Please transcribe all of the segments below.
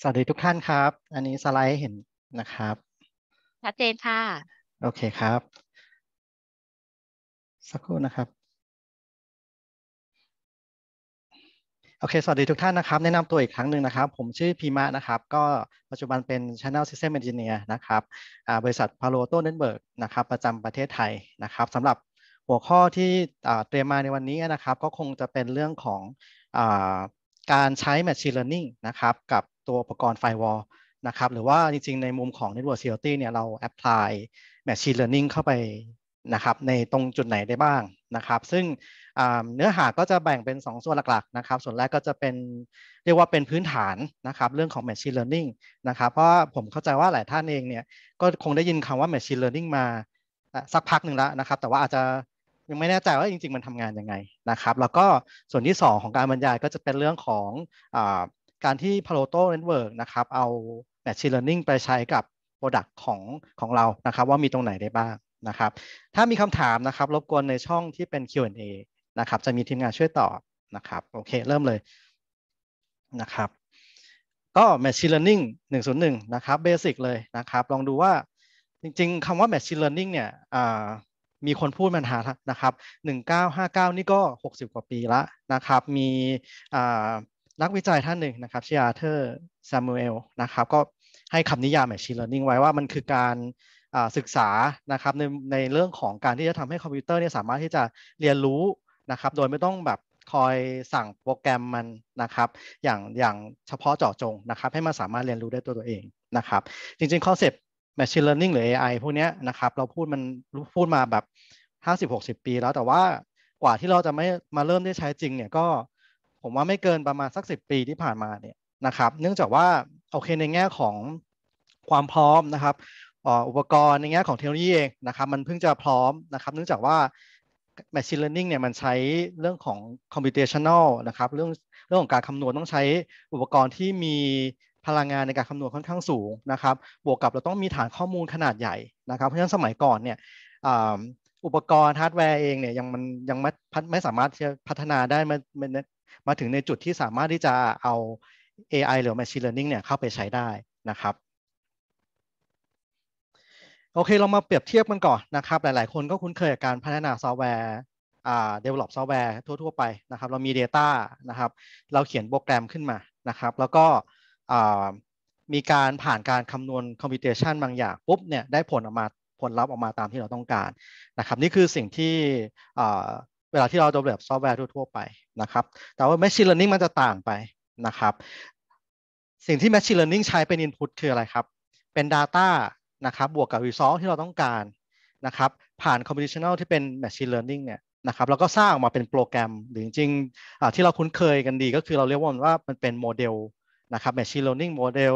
สวัสดีทุกท่านครับ อันนี้สไลด์เห็นนะครับ ชัดเจนค่ะ โอเคครับ สักครู่นะครับ โอเค สวัสดีทุกท่านนะครับ แนะนำตัวอีกครั้งหนึ่งนะครับ ผมชื่อพีมะนะครับ ก็ปัจจุบันเป็น Channel System Engineer นะครับบริษัท Palo Alto Network นะครับ ประจำประเทศไทยนะครับ สำหรับหัวข้อที่เตรียมมาในวันนี้นะครับ ก็คงจะเป็นเรื่องของการใช้ Machine Learning นะครับ กับตัวอุปกรณ์ไฟวอลนะครับ หรือว่าจริงๆในมุมของ Network Security เนี่ย เรา apply Machine Learning เข้าไปนะครับในตรงจุดไหนได้บ้างนะครับ ซึ่งเนื้อหาก็จะแบ่งเป็น 2 ส่วนหลักๆนะครับ ส่วนแรกก็จะเป็นเรียกว่าเป็นพื้นฐานนะครับ เรื่องของ Machine Learning นะครับ เพราะผมเข้าใจว่าหลายท่านเองเนี่ย ก็คงได้ยินคำว่า Machine Learning มาสักพักหนึ่งแล้วนะครับแต่ว่าอาจจะยังไม่แน่ใจว่าจริงๆมันทำงานยังไงนะครับแล้วก็ส่วนที่ 2 ของการบรรยายก็จะเป็นเรื่องของการที่ Paloto Network นะครับ เอา Machine Learning ไปใช้กับ Product ของของเรานะครับ ว่ามีตรงไหนได้บ้างนะครับ ถ้ามีคำถามนะครับ รบกวนในช่องที่เป็น Q&A นะครับ จะมีทีมงานช่วยตอบนะครับ โอเค เริ่มเลย นะครับ ก็ Machine Learning 101 นะครับเบสิกเลยนะครับ ลองดูว่าจริงๆคำว่า Machine Learning เนี่ยมีคนพูดมันหานะครับ 1959 นี่ก็ 60 กว่าปีละนะครับ มีนักวิจัยท่านหนึ่งนะครับชื่ออาร์เธอร์ซามูเอลนะครับ ก็ให้คำนิยาม Machine Learning ไว้ว่ามันคือการศึกษานะครับในในเรื่องของการที่จะทำให้คอมพิวเตอร์เนี่ยสามารถที่จะเรียนรู้นะครับ โดยไม่ต้องแบบคอยสั่งโปรแกรมมันนะครับ อย่างอย่างเฉพาะเจาะจงนะครับ ให้มันสามารถเรียนรู้ได้ตัวตัวเองนะครับ จริงๆคอนเซปต์ machine learning หรือ AI พวกนี้นะครับเราพูดมันพูดมาแบบ 50-60 ปีแล้วแต่ว่ากว่าที่เราจะไม่มาเริ่มได้ใช้จริงเนี่ยก็ผมว่าไม่เกินประมาณสักสิปีที่ผ่านมา เนี่ยนะครับเนื่องจากว่าโอเคในแง่ของความพร้อมนะครับอุปกรณ์ในแง่ของเทคโนโลยีเองนะครับ มันเพิ่งจะพร้อมนะครับ เนื่องจากว่า Machine Learning เนี่ยมันใช้เรื่องของ computational นะครับเรื่องเรื่องของการคำนวณต้องใช้อุปกรณ์ที่มีพลังงานในการคำนวณค่อนข้างสูงนะครับบวกกับเราต้องมีฐานข้อมูลขนาดใหญ่นะครับ เพราะฉะนั้นสมัยก่อนเนี่ยอุปกรณ์ฮาร์ดแวร์เองเนี่ยยังมันยังไม่ไม่สามารถจะพัฒนาได้มมาถึงในจุดที่สามารถที่จะเอา AI หรือ Machine Learning เนี่ยเข้าไปใช้ได้นะครับโอเคเรามาเปรียบเทียบกันก่อนนะครับ หลายๆคนก็คุ้นเคยกับการพัฒนาซอฟต์แวร์อ่าวล็อปซอฟต์แวร์ทั่ว ๆ ไปนะครับเรามี Data นะครับเราเขียนโปรแกรมขึ้นมานะครับ แล้วก็มีการผ่านการคำนวณ computation บางอย่างปุ๊บเนี่ยได้ผลออกมาผลลัพธ์ออกมาตามที่เราต้องการนะครับ นี่คือสิ่งที่เวลาที่เรา develop ซอฟต์แวร์ทั่ว ๆ ไปนะครับ แต่ว่า Machine Learning มันจะต่างไปนะครับ สิ่งที่ Machine Learning ใช้เป็น Input คืออะไรครับ เป็น Data นะครับบวกกับ Result ที่เราต้องการนะครับผ่าน Computational ที่เป็น Machine Learning เนี่ยนะครับแล้วก็สร้างออกมาเป็นโปรแกรมหรือจริงๆที่เราคุ้นเคยกันดี ก็คือเราเรียกว่ามันว่ามันเป็นโมเดลนะครับ Machine Learning Model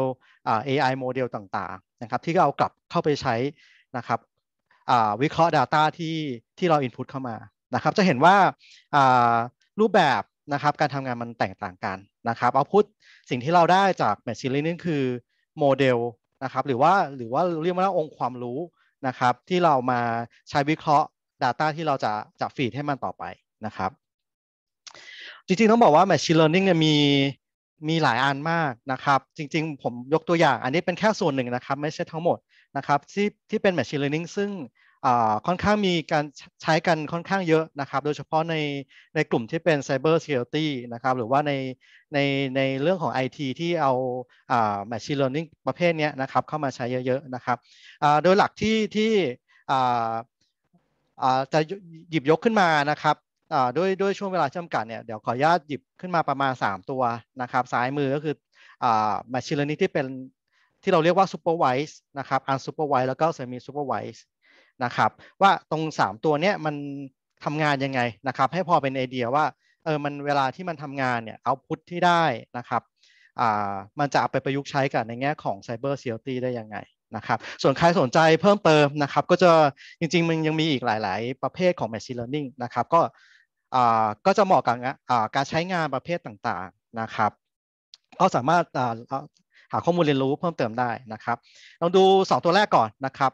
AI Model ต่างๆนะครับที่ก็เอากลับเข้าไปใช้นะครับวิเคราะห์ Data ที่ที่เรา Input เข้ามานะครับจะเห็นว่ารูปแบบนะครับการทำงานมันแตกต่างกันนะครับ เอาพุทสิ่งที่เราได้จาก Machine Learning คือ โมเดลนะครับหรือว่าหรือว่าเรียกว่าองค์ความรู้นะครับ ที่เรามาใช้วิเคราะห์ Data ที่เราจะจะฟีดให้มันต่อไปนะครับจริงๆ ต้องบอกว่า Machine Learning นิ่งมีมีหลายอันมากนะครับ จริงๆ ผมยกตัวอย่างอันนี้เป็นแค่ส่วนหนึ่งนะครับ ไม่ใช่ทั้งหมดนะครับที่ที่เป็น Machine Learning ซึ่งค่อนข้างมีการใช้กันค่อนข้างเยอะนะครับ โดยเฉพาะในในกลุ่มที่เป็น Cyber Security นะครับ หรือว่าในในในเรื่องของ IT ที่เอา Machine Learning ประเภทนี้นะครับ เข้ามาใช้เยอะ ๆ นะครับโดยหลักที่ที่จะหยิบยกขึ้นมานะครับด้วยด้วยช่วงเวลาจำกัดเนี่ย เดี๋ยวขออนุญาตหยิบขึ้นมาประมาณ 3 ตัวนะครับ ซ้ายมือก็คือ Machine Learning ที่เป็นที่เราเรียกว่า Supervised นะครับ Unsupervised แล้วก็ Semi Supervised นะครับว่าตรง 3 ตัวเนี้ยมันทำงานยังไงนะครับ ให้พอเป็นไอเดียว่าเออมันเวลาที่มันทำงานเนี่ยเอาพุทที่ได้นะครับอ่ามันจะเอาไปประยุกต์ใช้กับในแง่ของไซเบอร์เซียลตี้ได้ยังไงนะครับ ส่วนใครสนใจเพิ่มเติมนะครับ ก็จะจริงๆมันยังมีอีกหลายๆ ประเภทของ Machine Learning นะครับก็ก็จะเหมาะกับการใช้งานประเภทต่างๆนะครับ ก็สามารถหาข้อมูลเรียนรู้เพิ่มเติมได้นะครับลองดู 2 ตัวแรกก่อนนะครับ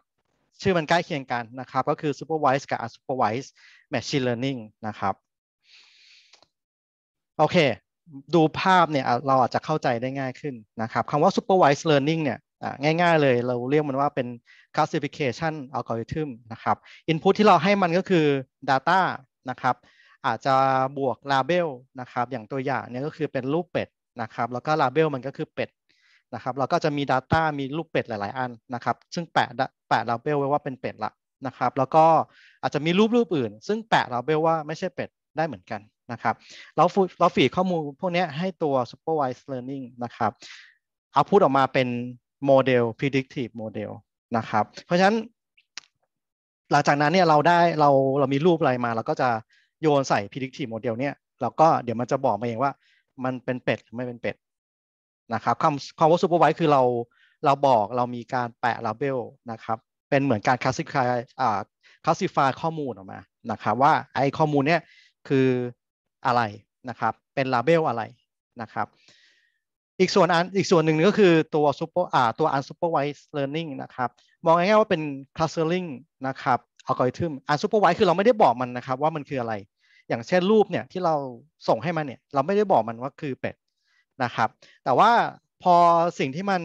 ชื่อมันใกล้เคียงกันนะครับ ก็คือ supervised กับ unsupervised machine learning นะครับ โอเค ดูภาพเนี่ยเราอาจจะเข้าใจได้ง่ายขึ้นนะครับคำว่า supervised learning เนี่ยง่ายๆเลยเราเรียกมันว่าเป็น classification algorithm นะครับ input ที่เราให้มันก็คือ data นะครับ อาจจะบวก label นะครับ อย่างตัวอย่างเนี่ยก็คือเป็นรูปเป็ดนะครับแล้วก็ label มันก็คือเป็ดะครับเราก็จะมี Data มีรูปเป็ดหลายๆ อันนะครับ ซึ่งแปะแปะลาเบลไว้ว่าเป็นเป็ดละนะครับแล้วก็อาจจะมีรูปรูปอื่น ซึ่งแปะลาเบลว่าไม่ใช่เป็ด ได้เหมือนกันนะครับเราฟเราฝีข้อมูลพวกนี้ให้ตัว supervised learning นะครับเอาพูดออกมาเป็นโมเดล predictive model นะครับเพราะฉะนั้น หลังจากนั้นเนี่ยเราได้เราเรามีรูปอะไรมา เราก็จะโยนใส่ predictive model เนี่ยเราก็เดี๋ยวมันจะบอกมาเองว่ามันเป็นเป็ดไม่เป็นเป็ดนะครับคำคำว่าซูเปอร์ไวท์คือเราเราบอกเรามีการแปะลาเบลนะครับเป็นเหมือนการลาสสิฟายอ่าลาสสิฟายข้อมูลออกมานะครับว่าไอ้ข้อมูลเนี้ยคืออะไรนะครับเป็นลาเบลอะไรนะครับอีกส่วนอันอีกส่วนหนึ่งก็คือตัวเปอร์อ่าตัวซูเปอร์ไว s ์เลอร์นิ่งนะครับมองง่ายๆว่าเป็นคลาสเซอร์ลิงนะครับอกอริทึมอันซูเปอร์ไว e ์คือเราไม่ได้บอกมันนะครับว่ามันคืออะไร อย่างเช่นรูปเนี่ยที่เราส่งให้มันเนี่ยเราไม่ได้บอกมันว่าคือเป็ดนะครับ แต่ว่าพอสิ่งที่มัน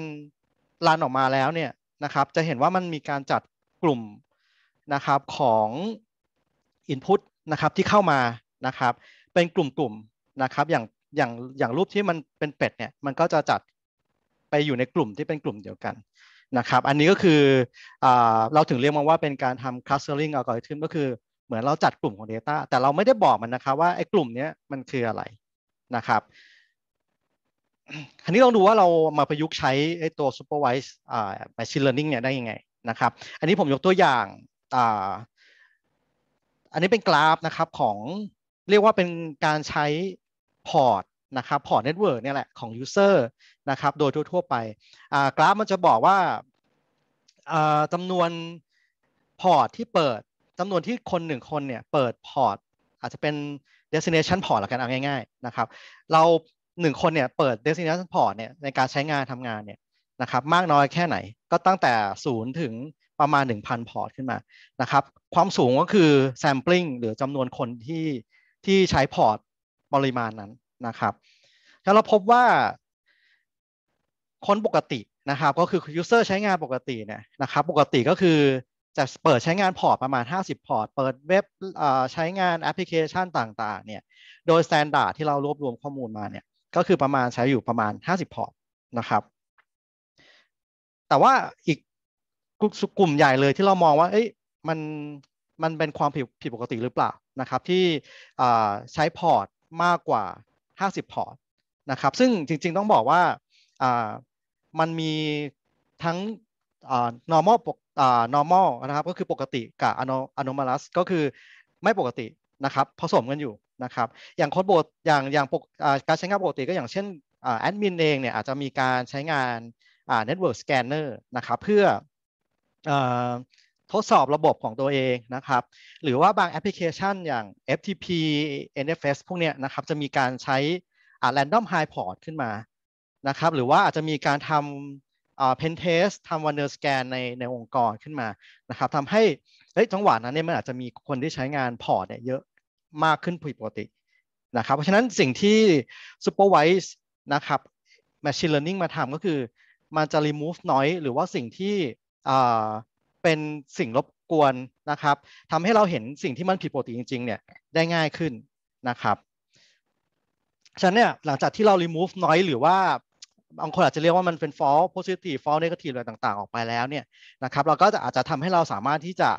รันออกมาแล้วเนี่ยนะครับ จะเห็นว่ามันมีการจัดกลุ่มนะครับของ Input นะครับที่เข้ามานะครับเป็นกลุ่มๆนะครับอย่างอย่างอย่างรูปที่มันเป็นเป็ดเนี่ยมันก็จะจัดไปอยู่ในกลุ่มที่เป็นกลุ่มเดียวกันนะครับ อันนี้ก็คืออเราถึงเรียกมันว่าเป็นการทำ clustering algorithm ก็คือเหมือนเราจัดกลุ่มของ Data แต่เราไม่ได้บอกมันนะครับ ว่าไอ้กลุ่มนี้มันคืออะไรนะครับคราวนี้ลองดูว่าเรามาประยุกต์ใช้ตัว supervised machine learning เนี่ยได้ยังไงนะครับ อันนี้ผมยกตัวอย่าง อันนี้เป็นกราฟนะครับของเรียกว่าเป็นการใช้พอร์ตนะครับพอร์ตเน็ตเวิร์กเนี่ยแหละของ User นะครับ โดยทั่วๆไป กราฟมันจะบอกว่าจำนวนพอร์ตที่เปิดจำนวนที่คนหนึ่งคนเนี่ยเปิดพอร์ต อาจจะเป็น destination อร์ตละกันเอาง่ายๆนะครับ เราหนึ่งคนเนี่ยเปิด destination port เนี่ยในการใช้งานทำงานเนี่ยนะครับมากน้อยแค่ไหนก็ตั้งแต่ศูนย์ถึงประมาณ 1,000พอร์ตขึ้นมานะครับความสูงก็คือ sampling หรือจำนวนคนที่ที่ใช้พอร์ตปริมาณนั้นนะครับแล้วเราพบว่าคนปกตินะครับก็คือ user ใช้งานปกติเนี่ยนะครับปกติก็คือจะเปิดใช้งานพอร์ตประมาณ 50พอร์ตเปิดเว็บใช้งานแอปพลิเคชันต่างๆเนี่ยโดย standard ที่เรารวบรวมข้อมูลมาเนี่ยก็คือประมาณใช้อยู่ประมาณ 50 พอร์ตนะครับ แต่ว่าอีกกลุ่มใหญ่เลยที่เรามองว่า เอ้ยมัน มันเป็นความผิดผิดปกติหรือเปล่านะครับที่ใช้พอร์ตมากกว่า 50 พอร์ตนะครับ ซึ่งจริงๆต้องบอกว่ามันมีทั้ง normal normal นะครับ ก็คือปกติกับ anomalous ก็คือไม่ปกตินะครับผสมกันอยู่นะครับอย่างโค้ดบทอย่างอย่างการใช้งานปกติก็อย่างเช่นแอดมินเองเนี่ยอาจจะมีการใช้งานเน็ตเวิร์กสแกนเนอร์นะครับเพื่อทดสอบระบบของตัวเองนะครับหรือว่าบางแอปพลิเคชันอย่าง FTP NFS พวกเนี้ยนะครับจะมีการใช้ random high port ขึ้นมานะครับหรือว่าอาจจะมีการทำเพนเทสทำวันเดอร์สแกนในในองค์กรขึ้นมานะครับทำให้จังหวะนั้นเนี่ยมันอาจจะมีคนที่ใช้งานพอร์ตเนี่ยเยอะมากขึ้นผิดปกตินะครับ เพราะฉะนั้นสิ่งที่ supervised นะครับ machine learning มาทำก็คือมันจะ remove น้อยหรือว่าสิ่งที่เป็นสิ่งรบกวนนะครับทำให้เราเห็นสิ่งที่มันผิดปกติจริงๆเนี่ยได้ง่ายขึ้นนะครับ ฉะนั้นเนี่ยหลังจากที่เรา remove น้อยหรือว่าบางคนอาจจะเรียกว่ามันเป็น false positive false negative อะไรต่างๆ ออกไปแล้วเนี่ยนะครับเราก็จะอาจจะทำให้เราสามารถที่จะ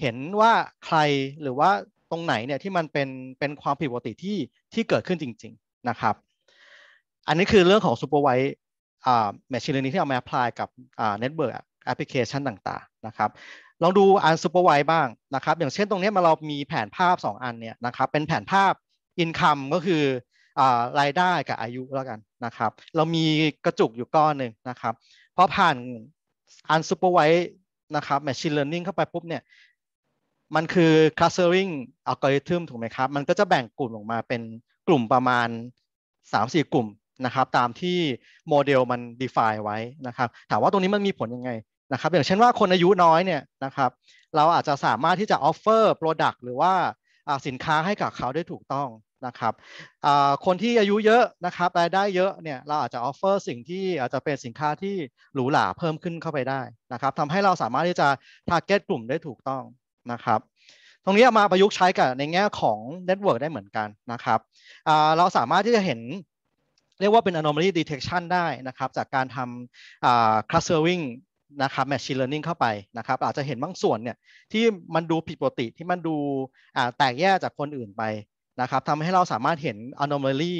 เห็นว่าใครหรือว่าตรงไหนเนี่ยที่มันเป็นเป็นความผิดปกติที่ที่เกิดขึ้นจริง ๆ นะครับ อันนี้คือเรื่องของ supervised machine learning ที่เอามา apply กับ network application ต่างๆนะครับลองดูอัน supervised บ้างนะครับ อย่างเช่นตรงนี้มาเรามีแผนภาพ 2 อันเนี่ยนะครับ เป็นแผนภาพ income ก็คือรายได้กับอายุแล้วกันนะครับ เรามีกระจุกอยู่ก้อนหนึ่งนะครับพอผ่านอันซูเปอร์ไวท์นะครับแมชชีนเลอร์นิ่งเข้าไปปุ๊บเนี่ยมันคือ clustering algorithm ถูกไหมครับ มันก็จะแบ่งกลุ่มออกมาเป็นกลุ่มประมาณ 3-4 กลุ่มนะครับ ตามที่โมเดลมัน define ไว้นะครับ ถามว่าตรงนี้มันมีผลยังไงนะครับ อย่างเช่นว่าคนอายุน้อยเนี่ยนะครับ เราอาจจะสามารถที่จะ offer product หรือว่าสินค้าให้กับเขาได้ถูกต้องนะครับคนที่อายุเยอะนะครับรายได้เยอะเนี่ย เราอาจจะออฟเฟอร์สิ่งที่อาจจะเป็นสินค้าที่หรูหราเพิ่มขึ้นเข้าไปได้นะครับทำให้เราสามารถที่จะ target กลุ่มได้ถูกต้องนะครับ ตรงนี้มาประยุกต์ใช้กับในแง่ของเน็ตเวิร์กได้เหมือนกันนะครับ เราสามารถที่จะเห็นเรียกว่าเป็น anomaly detection ได้นะครับ จากการทำ clustering นะครับ machine learning เข้าไปนะครับ อาจจะเห็นบางส่วนเนี่ยที่มันดูผิดปกติที่มันดูแตกแยกจากคนอื่นไปนะครับ ทำให้เราสามารถเห็น anomaly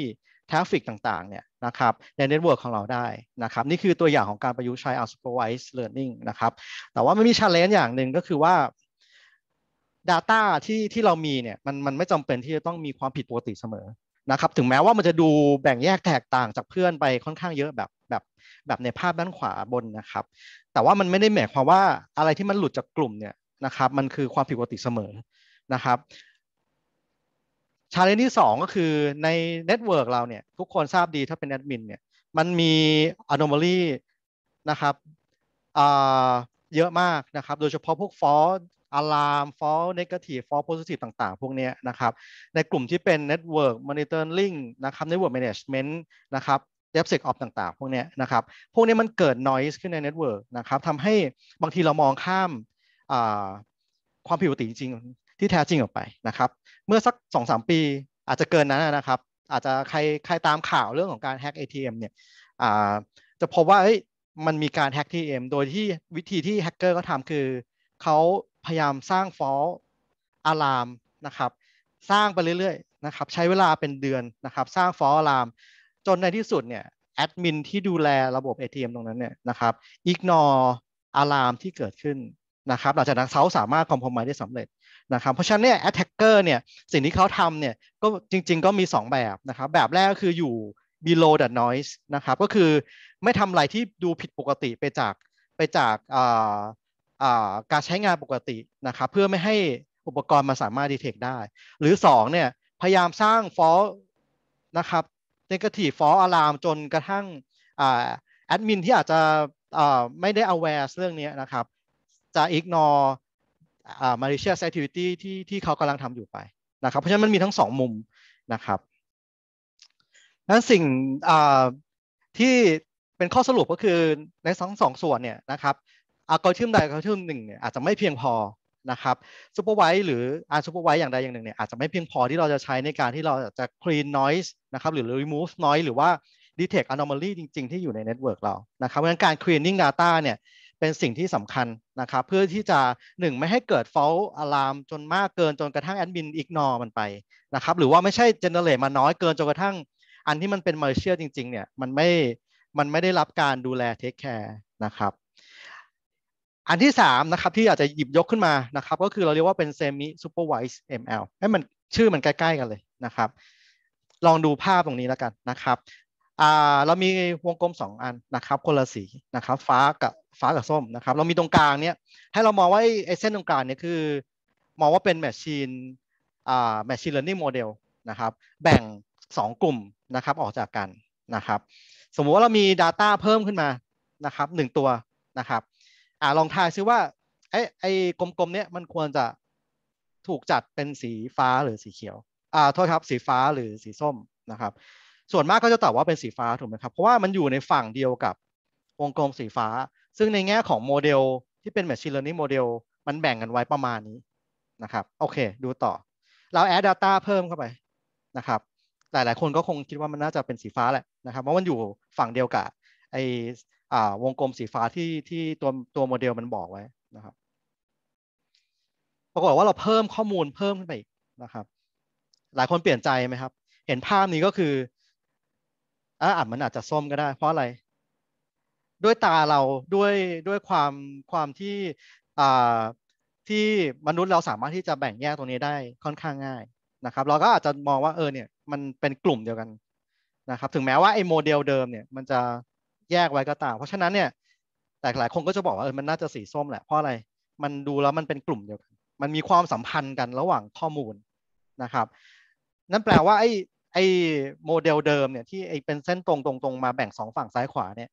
traffic ต่างๆ เนี่ยนะครับ ในเน็ตเวิร์กของเราได้นะครับ นี่คือตัวอย่างของการประยุกต์ใช้ unsupervised learning นะครับ แต่ว่ามันมี challenge อย่างหนึ่งก็คือว่า Data ที่ที่เรามีเนี่ยมันมันไม่จำเป็นที่จะต้องมีความผิดปกติเสมอนะครับถึงแม้ว่ามันจะดูแบ่งแยกแตกต่างจากเพื่อนไปค่อนข้างเยอะแบบแบบแบบในภาพด้านขวาบนนะครับ แต่ว่ามันไม่ได้หมายความว่าอะไรที่มันหลุดจากกลุ่มเนี่ยนะครับมันคือความผิดปกติเสมอนะครับชาเลนจ์ที่2 ก็คือในเน็ตเวิร์กเราเนี่ยทุกคนทราบดีถ้าเป็นแอดมินเนี่ยมันมีอ n o มา l ีนะครับเยอะมากนะครับโดยเฉพาะพวกฟอส alarm false negative false positive ต่างๆ พวกนี้นะครับ ในกลุ่มที่เป็น network monitoring นะครับ network management นะครับ DevSec Ops ต่าง ๆ พวกนี้นะครับ พวกนี้มันเกิด noise ขึ้นใน network นะครับทำให้บางทีเรามองข้ามความผิดปกติจริงๆ ที่แท้จริงออกไปนะครับ เมื่อสัก 2-3 ปีอาจจะเกินนั้นนะครับ อาจจะใครใครตามข่าวเรื่องของการแฮก ATM เนี่ยจะพบว่ามันมีการแฮก ATM โดยที่วิธีที่แฮกเกอร์ก็ทำคือเขาพยายามสร้างฟอลอารามนะครับ สร้างไปเรื่อยๆนะครับ ใช้เวลาเป็นเดือนนะครับ สร้างฟอลอารามจนในที่สุดเนี่ยแอดมินที่ดูแลระบบ ATM ตรงนั้นเนี่ยนะครับอิกนออารามที่เกิดขึ้นนะครับหลังจากนั้นเขาสามารถคอมพมไมได้สำเร็จนะครับ เพราะฉะนั้นเนี่ยแอตแทกเกอร์เนี่ยสิ่งที่เขาทำเนี่ยก็จริงๆก็มี 2 แบบนะครับ แบบแรกก็คืออยู่ below the noise นะครับ ก็คือไม่ทำอะไรที่ดูผิดปกติไปจากไปจากการใช้งานปกตินะครับ เพื่อไม่ให้อุปกรณ์มันสามารถดีเทคได้ หรือ2เนี่ยพยายามสร้างฟอลนะครับเนกาทีฟฟอลอะลามจนกระทั่งแอดมินที่อาจจะไม่ได้อ w วร์เรื่องนี้นะครับ จะอิ i g n มา e m เ l ีย i o u s ์ทิวิตี้ที่ที่เขากำลังทำอยู่ไปนะครับ เพราะฉะนั้นมันมีทั้ง 2 มุมนะครับนั้นสิ่งที่เป็นข้อสรุปก็คือในทั้งสองส่วนเนี่ยนะครับอัลกอริทึมใดอัลกอริทึมหนึ่งเนี่ยอาจจะไม่เพียงพอนะครับซูเปอร์ไวท์หรืออาซูเปอร์ไวท์อย่างใดอย่างหนึ่งเนี่ยอาจจะไม่เพียงพอที่เราจะใช้ในการที่เราจะ clean noise นะครับหรือ remove noise หรือว่า detect anomaly จริง ๆ ที่อยู่ในเน็ตเวิร์กเรานะครับเพราะฉะนั้นการ cleaning data เนี่ยเป็นสิ่งที่สำคัญนะครับเพื่อที่จะหนึ่งไม่ให้เกิดฟอลต์อะลามจนมากเกินจนกระทั่งดมินอิกนอร์มันไปนะครับหรือว่าไม่ใช่เจเนเรตมาน้อยเกินจนกระทั่งอันที่มันเป็นมาเชียจริงๆเนี่ยมันไม่มันไม่ได้รับการดูแลเทคแคร์นะครับอันที่ 3 นะครับที่อาจจะหยิบยกขึ้นมานะครับ ก็คือเราเรียกว่าเป็น semi supervised ML ให้มันชื่อมันใกล้ ๆกันเลยนะครับ ลองดูภาพตรงนี้แล้วกันนะครับ เรามีวงกลม2 อันนะครับคนละสีนะครับฟ้ากับฟ้ากับส้มนะครับ เรามีตรงกลางเนี้ยให้เรามองว่าไอ้เส้นตรงกลางเนี้ยคือ มองว่าเป็น machine มชช machine learning model นะครับ แบ่ง 2 กลุ่มนะครับออกจากกันนะครับ สมมุติว่าเรามี Data เพิ่มขึ้นมานะครับ 1 ตัวนะครับ่าลองทายซิว่าไอ้ไอ้กลมๆเนี้ยมันควรจะถูกจัดเป็นสีฟ้าหรือสีเขียว อ่าโทษครับสีฟ้าหรือสีส้มนะครับ ส่วนมากก็จะตอบว่าเป็นสีฟ้าถูกไหมครับ เพราะว่ามันอยู่ในฝั่งเดียวกับวงกลมสีฟ้า ซึ่งในแง่ของโมเดลที่เป็น Machine Learning Model มันแบ่งกันไว้ประมาณนี้นะครับ โอเคดูต่อ เราแอดดัต้าเพิ่มเข้าไปนะครับหลายๆคนก็คงคิดว่ามันน่าจะเป็นสีฟ้าแหละนะครับเพราะมันอยู่ฝั่งเดียวกับไออวงกลมสีฟ้าที่ที่ตัวตัวโมเดลมันบอกไว้นะครับปรากฏว่าเราเพิ่มข้อมูลเพิ่มขึ้นไปอีกนะครับ หลายคนเปลี่ยนใจไหมครับ เห็นภาพนี้ก็คืออ่นมันอาจจะส้มก็ได้ เพราะอะไร ด้วยตาเราด้วยด้วยความความที่อ่าที่มนุษย์เราสามารถที่จะแบ่งแยกตรงนี้ได้ค่อนข้างง่ายนะครับ เราก็อาจจะมองว่าเออเนี่ยมันเป็นกลุ่มเดียวกันนะครับ ถึงแม้ว่าไอ้โมเดลเดิมเนี่ยมันจะแยกไว้ก็ตามเพราะฉะนั้นเนี่ยแต่หลายคนก็จะบอกว่าเออมันน่าจะสีส้มแหละ เพราะอะไร มันดูแล้วมันเป็นกลุ่มเดียวกัน มันมีความสัมพันธ์กันระหว่างข้อมูลนะครับ นั่นแปลว่าไอ้ไอ้โมเดลเดิมเนี่ยที่ไอ้เป็นเส้นตรงตรงตรงมาแบ่งสองฝั่งซ้ายขวาเนี่ย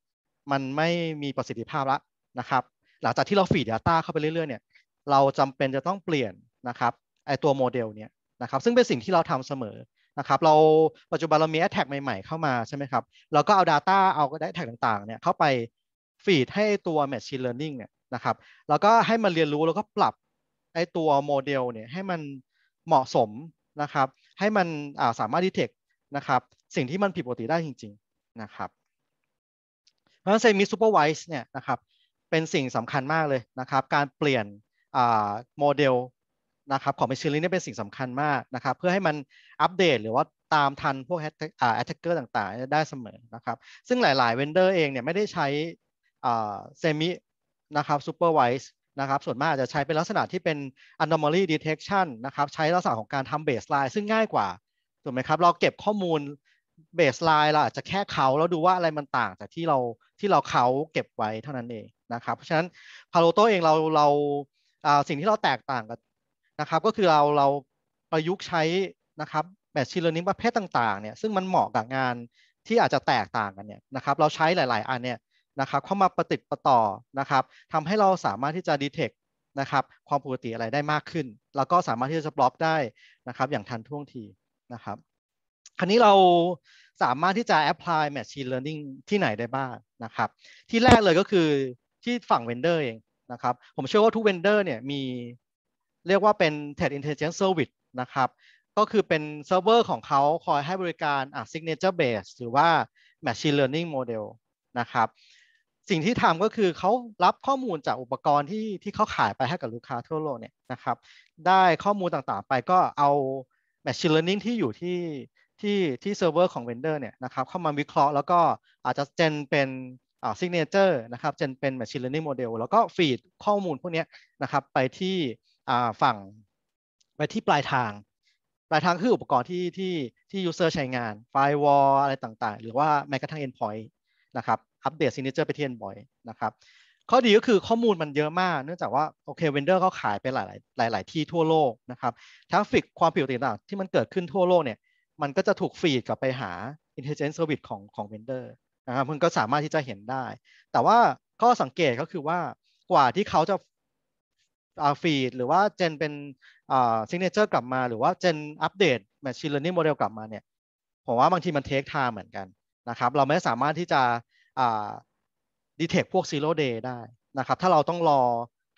มันไม่มีประสิทธิภาพละนะครับ หลังจากที่เราฟีดัต้าเข้าไปเรื่อยๆเนี่ย เราจำเป็นจะต้องเปลี่ยนนะครับไอ้ตัวโมเดลเนี่ยนะครับ ซึ่งเป็นสิ่งที่เราทำเสมอนะครับเราปัจจุบันเรามีแอดแท็กใหม่ๆเข้ามาใช่ไหมครับเราก็เอา Data เอาแอ้แท็กต่างๆเนี่ยเข้าไปฟีดให้ตัว Machine Learning เนี่ยนะครับ แล้วก็ให้มันเรียนรู้ แล้วก็ปรับไอตัวโมเดลเนี่ยให้มันเหมาะสมนะครับ ให้มันาสามารถดีเทคนะครับ สิ่งที่มันผิดปกติได้จริง ๆนะครับ เพราะฉะนั้นเซมิซูเปอร์วิส์เนี่ยนะครับ เป็นสิ่งสำคัญมากเลยนะครับ การเปลี่ยนโมเดลนะครับ ของ machine learning เป็นสิ่งสำคัญมากนะครับ เพื่อให้มันอัปเดตหรือว่าตามทันพวก attacker ต่างๆ ได้เสมอนะครับ ซึ่งหลายๆ vendor เองเนี่ยไม่ได้ใช้ semi นะครับ supervise นะครับ ส่วนมากอาจะใช้เป็นลักษณะที่เป็น anomaly detection นะครับ ใช้ลักษณะของการทำ baseline ซึ่งง่ายกว่าถูกไหมครับ เราเก็บข้อมูล baseline เราอาจจะแค่เขาแล้วดูว่าอะไรมันต่างจากที่เราที่เราเขาเก็บไว้เท่านั้นเองนะครับ เพราะฉะนั้น Palo Alto เองเราเราสิ่งที่เราแตกต่างกับนะครับก็คือเราเราประยุกต์ใช้นะครับแมชชีนเลอร์นิ่งประเภทต่างๆเนี่ยซึ่งมันเหมาะกับงานที่อาจจะแตกต่างกันเนี่ยนะครับ เราใช้หลายๆ อันเนี่ยนะครับ เข้ามาประติดประต่อนะครับทำให้เราสามารถที่จะดีเทคนะครับความผิดปกติอะไรได้มากขึ้น แล้วก็สามารถที่จะบล็อกได้นะครับอย่างทันท่วงทีนะครับ คราวนี้เราสามารถที่จะแอพพลายแมชชีนเลอร์นิ่งที่ไหนได้บ้างนะครับ ที่แรกเลยก็คือที่ฝั่งเวนเดอร์เองนะครับ ผมเชื่อว่าทุกวนเดอร์เนี่ยมีเรียกว่าเป็น Threat Intelligence Service นะครับ ก็คือเป็นเซิร์ฟเวอร์ของเขาคอยให้บริการอ่ะ Signature Base หรือว่า Machine Learning Model นะครับ สิ่งที่ทำก็คือเขารับข้อมูลจากอุปกรณ์ที่ที่เขาขายไปให้กับลูกค้าทั่วโลกเนี่ยนะครับได้ข้อมูลต่างๆ ไปก็เอา Machine Learning ที่อยู่ที่ที่ที่เซิร์ฟเวอร์ของเวนเดอร์เนี่ยนะครับเข้ามาวิเคราะห์ แล้วก็อาจจะเจนเป็นอ่าซิกเนเจอร์นะครับเจนเป็น Machine Learning Model แล้วก็ฟีดข้อมูลพวกนี้นะครับไปที่ฝั่งไปที่ปลายทาง ปลายทางคืออุปกรณ์ที่ที่ ที่ user ใช้งาน firewall อะไรต่างๆ หรือว่าแม้กระทั่ง endpoint นะครับ อัปเดต signature ไปที่ endpoint นะครับ ข้อดีก็คือข้อมูลมันเยอะมากเนื่องจากว่าโอเคเวนเดอร์เขาขายไปหลายๆ หลายๆ ที่ทั่วโลกนะครับทราฟิกความผิดปกติต่างที่มันเกิดขึ้นทั่วโลกเนี่ยมันก็จะถูกฟีดกลับไปหา intelligence service ของของเวนเดอร์นะครับมันก็สามารถที่จะเห็นได้ แต่ว่าข้อสังเกตก็คือว่ากว่าที่เขาจะฟีดหรือว่าเจน เป็นซิงเกิลเจอร์กลับมาหรือว่าเจนอัปเดตแมชชีนเลอร์นิ่งโมเดลกลับมาเนี่ยผมว่าบางทีมันเทคไทม์เหมือนกันนะครับเราไม่สามารถที่จะดีเทคพวกซีโร่เดย์ได้นะครับถ้าเราต้องรอ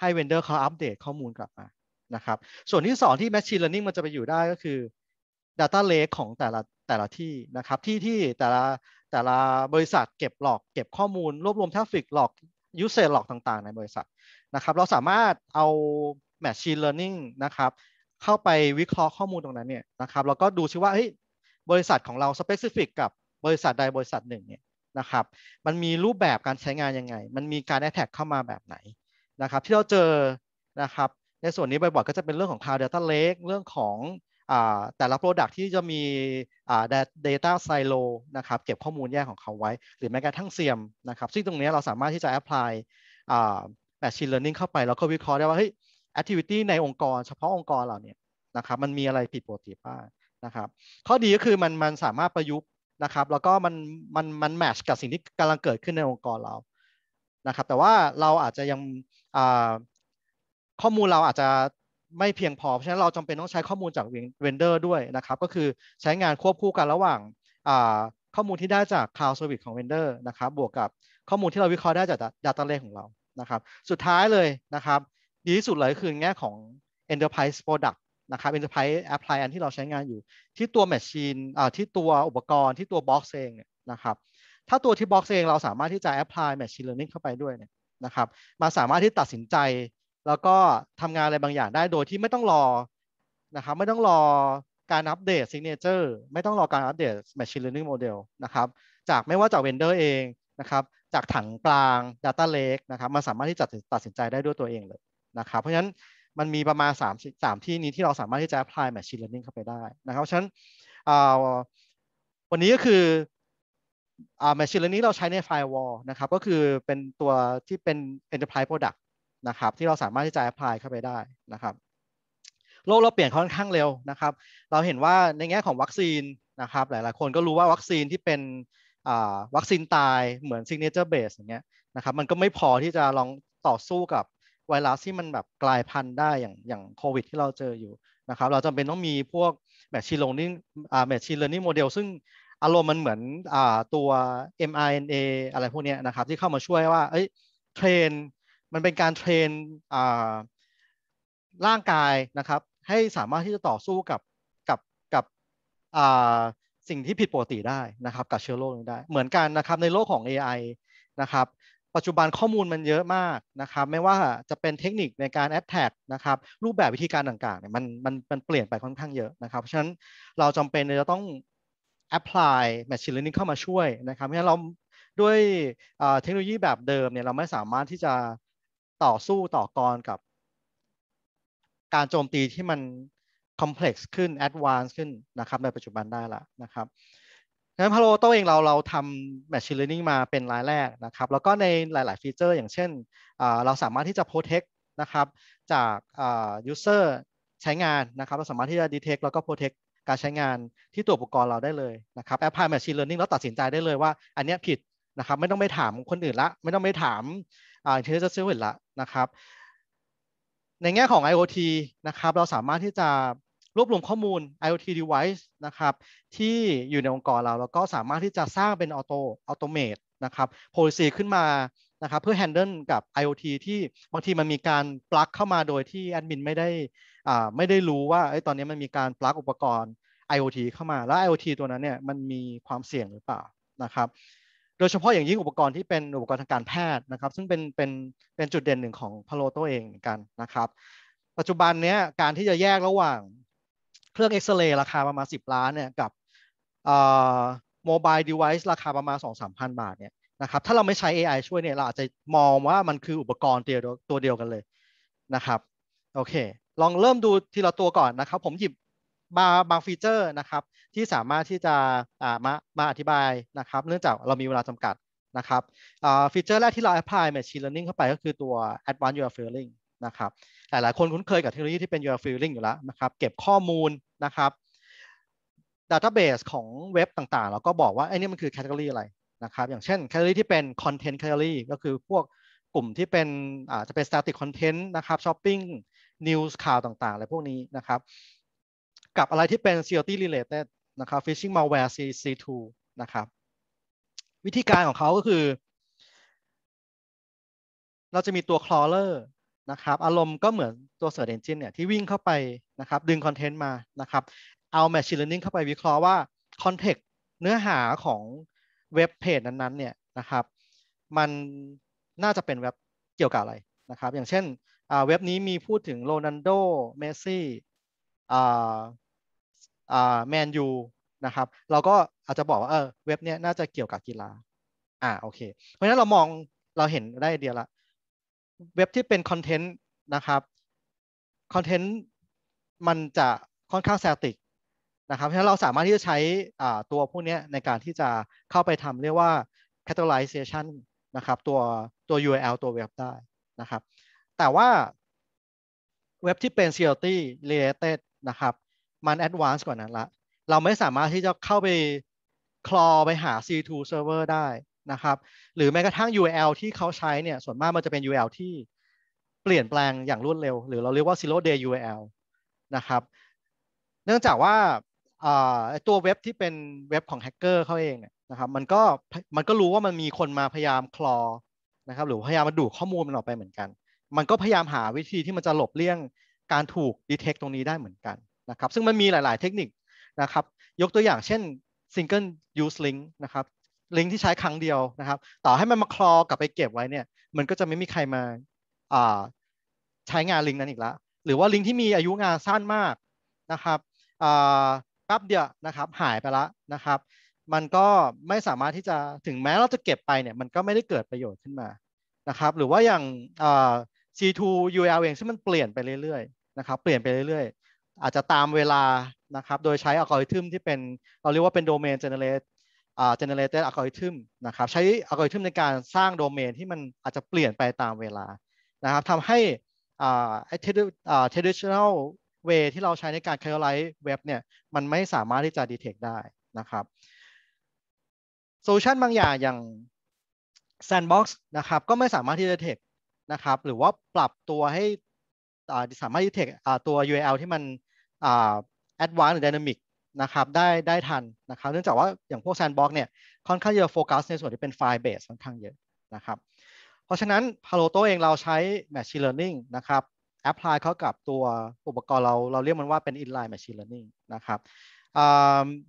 ให้เวนเดอร์เขาอัปเดตข้อมูลกลับมานะครับส่วนที่ 2 ที่แมชชีนเลอร์นิ่งมันจะไปอยู่ได้ก็คือ Data Lake ของแต่ละแต่ละที่นะครับที่ที่แต่ละแต่ละบริษัทเก็บหลอกเก็บข้อมูล รวบรวมทราฟิกหลอกยูเซอร์หลอกต่างๆ ในบริษัทนะครับเราสามารถเอา Machine Learning นะครับเข้าไปวิเคราะห์ข้อมูลตรงนั้นเนี่ยนะครับแล้วก็ดู่ิว่าเฮ้ยบริษัทของเราสเปซิฟิกกับบริษัทใดบริษัทหนึ่งเนี่ยนะครับมันมีรูปแบบการใช้งานยังไง มันมีการแอดแท็กเข้ามาแบบไหนนะครับที่เราเจอนะครับในส่วนนี้บ่อยๆก็จะเป็นเรื่องของ Cloud Data Lake เรื่องของแต่ละ Product ที่จะมี Data Silo นะครับเก็บข้อมูลแยกของเขาไว้ หรือแม้กระทั่งเซียมนะครับ ซึ่งตรงนี้เราสามารถที่จะ apply machine learning เข้าไปแล้วก็วิเคราะห์ได้ว่าเฮ้ย activity ในองค์กร เฉพาะองค์กรเราเนี่ยนะครับมันมีอะไรผิดปกติบ้างนะครับข้อดีก็คือมันมันสามารถประยุกต์นะครับแล้วก็มันมันมันแมชกับสิ่งที่กำลังเกิดขึ้นในองค์กรเรานะครับแต่ว่าเราอาจจะยังข้อมูลเราอาจจะไม่เพียงพอเพราะฉะนั้นเราจำเป็นต้องใช้ข้อมูลจากเวนเดอร์ ด้วยนะครับ ก็คือใช้งานควบคู่กันระหว่างข้อมูลที่ได้จาก Cloud Service ของเวนเดอร์นะครับ บวกกับข้อมูลที่เราวิเคราะห์ได้จาก Data Lake ของเรา นะครับ สุดท้ายเลยนะครับ ดีที่สุดเลยคือแง่ของ Enterprise Product นะครับ Enterprise Appliance ที่เราใช้งานอยู่ ที่ตัว Machine ที่ตัวอุปกรณ์ ที่ตัว Box เองนะครับ ถ้าตัวที่ Box เองเราสามารถที่จะ Apply Machine Learning เข้าไปด้วยยนะครับ มาสามารถที่ตัดสินใจแล้วก็ทำงานอะไรบางอย่างได้โดยที่ไม่ต้องรอนะครับไม่ต้องรอการอัปเดตเก g n เจอร์ไม่ต้องรอการอัปเดต machine learning model นะครับจากไม่ว่าจากเวนเดอร์เองนะครับจากถังกลาง data lake นะครับมันสามารถที่จะตัดสินใจได้ด้วยตัวเองเลยนะครับเพราะฉะนั้นมันมีประมาณ3 3ที่นี้ที่เราสามารถที่จะ apply machine learning เข้าไปได้นะครับฉะนั้นวันนี้ก็คือ machine learning เราใช้ใน firewall นะครับก็คือเป็นตัวที่เป็น enterprise product นะครับที่เราสามารถที่จะ apply เข้าไปได้นะครับโลกเราเปลี่ยนค่อนข้างเร็วนะครับเราเห็นว่าในแง่ของวัคซีนนะครับหลายๆคนก็รู้ว่าวัคซีนที่เป็นวัคซีนตายเหมือน signature base อย่างเงี้ยนะครับมันก็ไม่พอที่จะลองต่อสู้กับ ไวรัสที่มันแบบกลายพันธุ์ได้อย่างอย่างโควิด ที่เราเจออยู่นะครับเราจำเป็นต้องมีพวกแมชชีนลงน a ่ n i n ช m a เ h ล n e learning ซึ่งอารมณ์มันเหมือนตัว mRNA อะไรพวกนี้นะครับที่เข้ามาช่วยว่าเอ้ยเทรนมันเป็นการเทรนร่างกายนะครับให้สามารถที่จะต่อสู้กับกับกับสิ่งที่ผิดปกติได้นะครับกับเชื้อโรคนี้ได้ เหมือนกันนะครับในโลกของ AI นะครับปัจจุบันข้อมูลมันเยอะมากนะครับไม่ว่าจะเป็นเทคนิคในการแอดแท็กนะครับรูปแบบวิธีการต่างๆเนี่ยมันมันมันเปลี่ยนไปค่อนข้างเยอะนะครับเพราะฉะนั้นเราจำเป็นจะต้องแอพพลายแมชชีนเลอร์นิ่งเข้ามาช่วยนะครับเพราะฉะนั้นเราด้วยเทคโนโลยีแบบเดิมเนี่ยเราไม่สามารถที่จะต่อสู้ต่อกรกับการโจมตีที่มันคอมเพล็กซ์ขึ้นแอดวานซ์ขึ้นนะครับในปัจจุบันได้ละนะครับงั้นพาโลโตเองเราเราทำแมชชีนเลอร์นิ่งมาเป็นรายแรกนะครับแล้วก็ในหลาย ๆ ฟีเจอร์ อย่างเช่นเราสามารถที่จะโปรเทคนะครับจากยูเซอร์ใช้งานนะครับ เราสามารถที่จะดีเทคแล้วก็โปรเทคการใช้งานที่ตัวอุปกรณ์เราได้เลยนะครับแอปพลายแมชชีนเลอร์นิ่งเราตัดสินใจได้เลยว่าอันนี้ผิดนะครับไม่ต้องไปถามคนอื่นละไม่ต้องไปถามอินเทลเจอซ์เซอร์ละนะครับในแง่ของ IoT นะครับเราสามารถที่จะรวบรวมข้อมูล IoT device นะครับที่อยู่ในองค์กรเรา แล้วก็สามารถที่จะสร้างเป็นออโตอัตโนมัตินะครับ policy ขึ้นมานะครับเพื่อ handle กับ IoT ที่บางทีมันมีการปลั๊กเข้ามาโดยที่แอดมินไม่ได้ไม่ได้รู้ว่าไอ้ตอนนี้มันมีการปลั๊กอุปกรณ์ IoT เข้ามาแล้ว IoT ตัวนั้นเนี่ยมันมีความเสี่ยงหรือเปล่านะครับดยเฉพาะอย่างยิ่งอุปกรณ์ที่เป็นอุปกรณ์ทางการแพทย์นะครับ ซึ่งเป็นเป็นเป็นจุดเด่นหนึ่งของพาโลโตเองเหมือนกันนะครับ ปัจจุบันเนี้ยการที่จะแยกระหว่างเครื่องเอ็กซเรย์ราคาประมาณ 10 ล้านเนี่ยกับโมบายเดเวิ์ราคาประมาณ 2-3พันบาทเนี่ยนะครับถ้าเราไม่ใช้ AI ช่วยเนี่ย เราอาจจะมองว่ามันคืออุปกรณ์เดีัวตัวเดียวกันเลยนะครับ โอเค ลองเริ่มดูทีละตัวก่อนนะครับผมหยิบบางบางฟีเจอร์นะครับที่สามารถที่จะมามาอธิบายนะครับเนื่องจากเรามีเวลาจำกัดนะครับฟีเจอร์แรกที่เรา apply machine learning เข้าไปก็คือตัว advanced URL filtering นะครับ หลายๆคนคุ้นเคยกับเทคโนโลยีที่เป็น URL filtering อยู่แล้วนะครับเก็บข้อมูลนะครับ database ของเว็บต่างๆแล้วก็บอกว่า ไอ้นี่มันคือ category อะไรนะครับอย่างเช่น category ที่เป็น content category ก็คือพวกกลุ่มที่เป็นอาจจะเป็น static content นะครับ shopping news ข่าวต่างๆอะไรพวกนี้นะครับกับอะไรที่เป็น security related นะครับ phishing malware C2 นะครับ วิธีการของเขาก็คือ เราจะมีตัว crawler นะครับ อารมณ์ก็เหมือนตัว search engine เนี่ยที่วิ่งเข้าไปนะครับ ดึงคอนเทนต์มานะครับ เอา machine learning เข้าไปวิเคราะห์ว่า context เนื้อหาของเว็บเพจนั้นๆ เนี่ยนะครับ มันน่าจะเป็นเว็บเกี่ยวกับอะไรนะครับ อย่างเช่นเว็บนี้มีพูดถึงโรนัลโดเมซี่แมนยู นะครับ เราก็อาจจะบอกว่าเออเว็บเนี้ยน่าจะเกี่ยวกับกีฬาอ่าโอเคเพราะฉะนั้นเรามองเราเห็นได้เดียวละ เว็บที่เป็นคอนเทนต์นะครับ คอนเทนต์มันจะค่อนข้างแซติกนะครับ เพราะฉะนั้นเราสามารถที่จะใช้ตัวพวกนี้ในการที่จะเข้าไปทำเรียกว่า catalogization นะครับตัว ตัว URL ตัวเว็บได้นะครับ แต่ว่า เว็บที่เป็น security related นะครับมันแอดวานซ์กว่านั้นละ เราไม่สามารถที่จะเข้าไปคลอไปหา C2 server ได้นะครับ หรือแม้กระทั่ง URL ที่เขาใช้เนี่ย ส่วนมากมันจะเป็น URL ที่เปลี่ยนแปลงอย่างรวดเร็ว หรือเราเรียกว่า zero day URL นะครับ เนื่องจากว่าตัวเว็บที่เป็นเว็บของแฮกเกอร์เขาเองเนี่ยนะครับ มันก็มันก็รู้ว่ามันมีคนมาพยายามคลอ นะครับ หรือพยายามมาดูข้อมูลมันออกไปเหมือนกัน มันก็พยายามหาวิธีที่มันจะหลบเลี่ยงการถูกดีเทคตรงนี้ได้เหมือนกันนะครับ ซึ่งมันมีหลาย ๆ เทคนิคนะครับ ยกตัวอย่างเช่น single use link นะครับ ลิงก์ที่ใช้ครั้งเดียวนะครับ ต่อให้มันมาคลอกลับไปเก็บไว้เนี่ย มันก็จะไม่มีใครมาใช้งานลิงก์นั้นอีกแล้ว หรือว่าลิงก์ที่มีอายุงานสั้นมากนะครับแป๊บเดียวนะครับ หายไปละนะครับ มันก็ไม่สามารถที่จะถึงแม้เราจะเก็บไปเนี่ย มันก็ไม่ได้เกิดประโยชน์ขึ้นมานะครับ หรือว่าอย่าง C2 URL เอง ซึ่งมันเปลี่ยนไปเรื่อย ๆ นะครับ เปลี่ยนไปเรื่อยอาจจะตามเวลานะครับ โดยใช้อัลกอริทึมที่เป็น เราเรียกว่าเป็นโดเมนเจเนเรตอ่านเรเตอร์อัลกอริทึมนะครับ ใช้อัลกอริทึมในการสร้างโดเมนที่มันอาจจะเปลี่ยนไปตามเวลานะครับทำให้อ่า t r ด d i t ดิช a l ลเวที่เราใช้ในการคายไลท์เว็บเนี่ย มันไม่สามารถที่จะดีเทคได้นะครับโซลูชันบางอย่างอย่างแซ์บ็อกซ์นะครับ ก็ไม่สามารถที่จะ d e t e c นะครับ หรือว่าปรับตัวให้สามารถ detect ตัว URL ที่มันแอดวานซ์หรือดินามิกนะครับ ได้ ได้ทัน นะครับ เนื่องจากว่า อย่าง พวกแซนบ็อกเนี่ยค่อนข้างจะโฟกัสในส่วน ที่เป็นไฟล์เบสค่อนข้าง เยอะ นะครับ เพราะฉะนั้น Palo Alto เองเราใช้ Machine Learning นะครับแอพพลายเข้ากับตัวอุปกรณ์ เรา เราเรียกมันว่าเป็น Inline Machine Learning นะครับ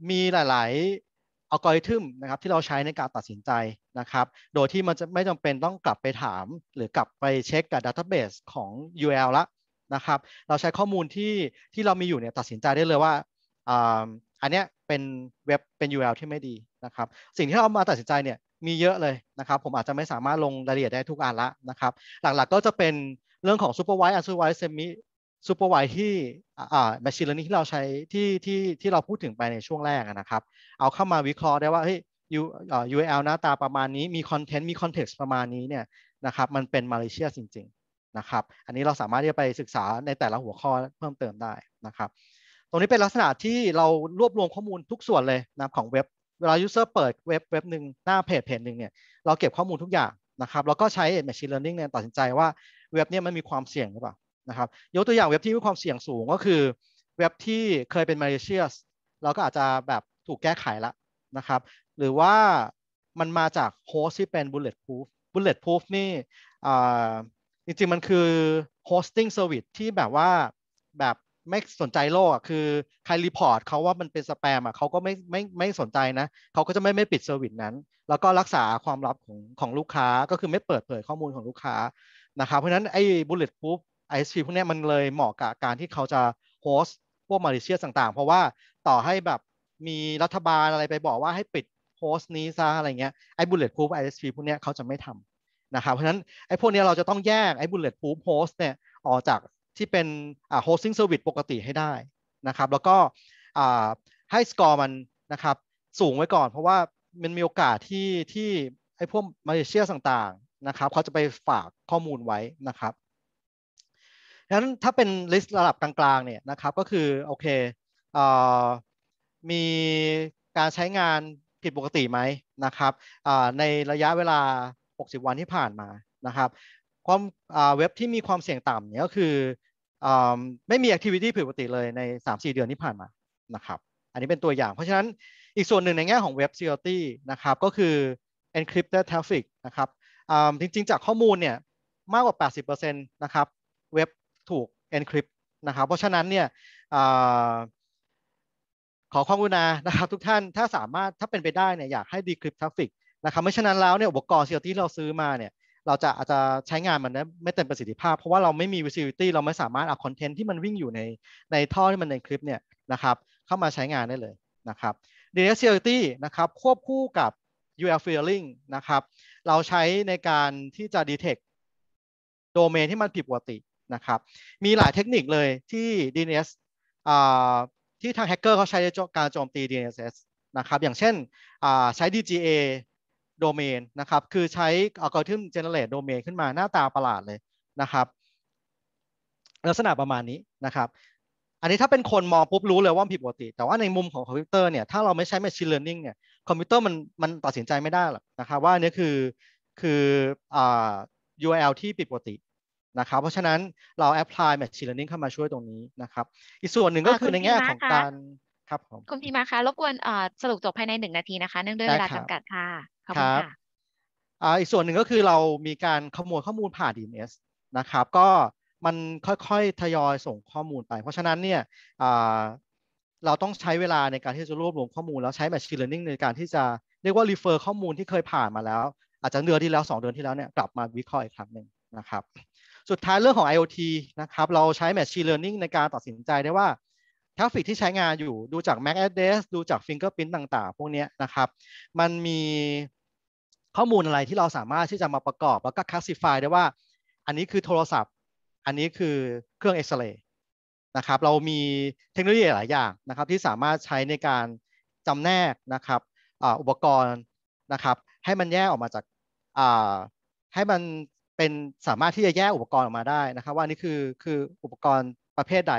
มีหลายๆอัลกอริทึมนะครับ ที่เราใช้ในการตัดสินใจ นะครับ โดยที่ มันจะไม่จำเป็นต้องกลับไปถาม หรือกลับไปเช็คกับดัตเตอร์เบสของ UL ละนะครับ เราใช้ข้อมูลที่ที่เรามีอยู่เนี่ยตัดสินใจได้เลยว่า อันเนี้ยเป็นเว็บเป็น URL ที่ไม่ดีนะครับ สิ่งที่เรามาตัดสินใจเนี่ยมีเยอะเลยนะครับ ผมอาจจะไม่สามารถลงรายละเอียดได้ทุกอันละนะครับหลักๆก็จะเป็นเรื่องของ supervised unsupervised semi supervised ที่อ่า machine learning ที่เราใช้ที่ที่ที่เราพูดถึงไปในช่วงแรกนะครับเอาเข้ามาวิเคราะห์ได้ว่าเฮ้ย URL หน้าตาประมาณนี้มีคอนเทนต์ มีคอนเท็กซ์ประมาณนี้เนี่ยนะครับมันเป็นมาเลเซียจริง ๆนะครับ อันนี้เราสามารถที่จะไปศึกษาในแต่ละหัวข้อเพิ่มเติมได้นะครับ ตรงนี้เป็นลักษณะที่เรารวบรวมข้อมูลทุกส่วนเลยนะของเว็บ เวลา user เปิดเว็บเว็บหนึ่งหน้าเพจเพจหนึ่งเนี่ยเราเก็บข้อมูลทุกอย่างนะครับ แล้วก็ใช้ machine learning เนี่ยตัดสินใจว่าเว็บเนี่ยมันมีความเสี่ยงหรือเปล่านะครับยกตัวอย่างเว็บที่มีความเสี่ยงสูงก็คือเว็บที่เคยเป็น malicious เราก็อาจจะแบบถูกแก้ไขแล้วนะครับ หรือว่ามันมาจากโฮสที่เป็น bulletproof bulletproof นี่จริงๆมันคือ hosting service ที่แบบว่าแบบไม่สนใจโลกอ่ะคือใครรีพอร์ตเขาว่ามันเป็นสแปมอ่ะเขาก็ไม่ไม่ไม่สนใจนะ เขาก็จะไม่ไม่ปิดเซอร์วิสนั้น แล้วก็รักษาความลับของของลูกค้าก็คือไม่เปิดเผยข้อมูลของลูกค้านะครับเพราะฉะนั้นไอ้ bullet proof ISP พวกนี้มันเลยเหมาะกับการที่เขาจะโฮสต์พวกมาเลเซียต่างๆ เพราะว่าต่อให้แบบมีรัฐบาลอะไรไปบอกว่าให้ปิดโฮสต์นี้ซะอะไรเงี้ยไอ้ bullet proof ISP พวกนี้เขาจะไม่ทำนะครับเพราะฉะนั้น ไอ้พวกนี้เราจะต้องแยก ไอ้ bullet proof host เนี่ยออกจากที่เป็น hosting service ปกติให้ได้นะครับ แล้วก็ให้สกอร์มันนะครับสูงไว้ก่อน เพราะว่ามันมีโอกาสที่ที่ไอ้พวกมาเลเซียต่างๆนะครับเขาจะไปฝากข้อมูลไว้นะครับดังนั้นถ้าเป็นลิสต์ระดับกลางๆเนี่ยนะครับก็คือโอเคเออมีการใช้งานผิดปกติไหมนะครับในระยะเวลา60 วันที่ผ่านมานะครับ ความเว็บที่มีความเสี่ยงต่ำเนี่ยก็คืออไม่มีแอคทิวิตี้ผิดปกติเลยใน 3-4 เดือนที่ผ่านมานะครับ อันนี้เป็นตัวอย่างเพราะฉะนั้นอีกส่วนหนึ่งในแง่ของเว็บ security นะครับก็คือ encrypted traffic นะครับจริงๆ จากข้อมูลเนี่ยมากกว่า 80%นะครับ เว็บถูก encrypt นะครับเพราะฉะนั้นเนี่ยขอความกรุณานะครับทุกท่านถ้าสามารถถ้าเป็นไปได้เนี่ยอยากให้ decrypt traffic นะครับไม่ฉะนั้นแล้วเนี่ยอุปกรณ์ security ที่เราซื้อมาเนี่ยเราจะอาจจะใช้งานมันไม่เต็มประสิทธิภาพ เพราะว่าเราไม่มี visibility เราไม่สามารถ เอาคอนเทนต์ที่มันวิ่งอยู่ใน ในท่อที่มันในคลิปเนี่ยนะครับเข้ามาใช้งานได้เลยนะครับ d n s a security นะครับควบคู่กับ URL filtering นะครับเราใช้ในการที่จะ detect โดเมนที่มันผิดปกตินะครับมีหลายเทคนิคเลยที่ DNS ที่ทางแฮกเกอร์เขาใช้การโจมตี DNS นะครับอย่างเช่นใช้ DGA โดเมนนะครับ คือใช้อัลกอริทึมเจเนเรตโดเมนขึ้นมาหน้าตาประหลาดเลยนะครับ ลักษณะประมาณนี้นะครับ อันนี้ถ้าเป็นคนมองปุ๊บรู้เลยว่าผิดปกติแต่ว่าในมุมของคอมพิวเตอร์เนี่ยถ้าเราไม่ใช้ Machine Learning เนี่ยคอมพิวเตอร์มันมันตัดสินใจไม่ได้หรอกนะครับว่าอันนี้คือคืออ่า URL ที่ผิดปกตินะครับ เพราะฉะนั้นเราแอพพลาย Machine Learning เข้ามาช่วยตรงนี้นะครับ อีกส่วนหนึ่งก็คือในแง่ของการครับผมคุณพีมาคะรบกวนสรุปจบภายในหนึ่งนาทีนะคะเนื่องด้วยเวลาจำกัดค่ะขอบคุณรับค่ะออีกส่วนหนึ่งก็คือเรามีการขโมยข้อมูลผ่าน DNS นะครับ ก็มันค่อยๆ ทยอยส่งข้อมูลไป เพราะฉะนั้นเนี่ยเราต้องใช้เวลาในการที่จะรวบรวมข้อมูล แล้วใช้ Machine Learning ในการที่จะเรียกว่า refer ข้อมูลที่เคยผ่านมาแล้ว อาจจะเดือนที่แล้ว2เดือนที่แล้วเนี่ยกลับมาวิเคราะห์อีกครั้งหนึ่งนะครับ สุดท้ายเรื่องของ IoT นะครับ เราใช้ Machine Learning ในการตัดสินใจได้ว่าทราฟิกที่ใช้งานอยู่ดูจาก MAC address ดูจาก fingerprint ต่าง ๆ พวกนี้นะครับ มันมีข้อมูลอะไรที่เราสามารถที่จะมาประกอบแล้วก็ classify ได้ว่าอันนี้คือโทรศัพท์อันนี้คือเครื่องเอ็กซเรย์นะครับเรามีเทคโนโลยีหลายอย่างนะครับ ที่สามารถใช้ในการจำแนกนะครับอุปกรณ์นะครับ ให้มันแยกออกมาจากให้มันเป็นสามารถที่จะแยกอุปกรณ์ออกมาได้นะครับว่านี่คือคืออุปกรณ์ประเภทใด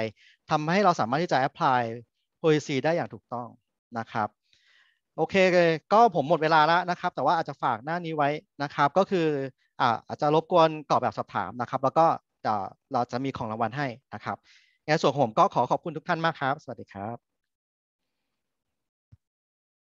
ทำให้เราสามารถที่จะแอพพลาย OEC ได้อย่างถูกต้องนะครับ โอเคก็ผมหมดเวลาแล้วนะครับ แต่ว่าอาจจะฝากหน้านี้ไว้นะครับ ก็คืออาจจะรบกวนกรอบแบบสอบถามนะครับ แล้วก็เราจะมีของรางวัลให้นะครับในส่วนผมก็ขอขอบคุณทุกท่านมากครับ สวัสดีครับ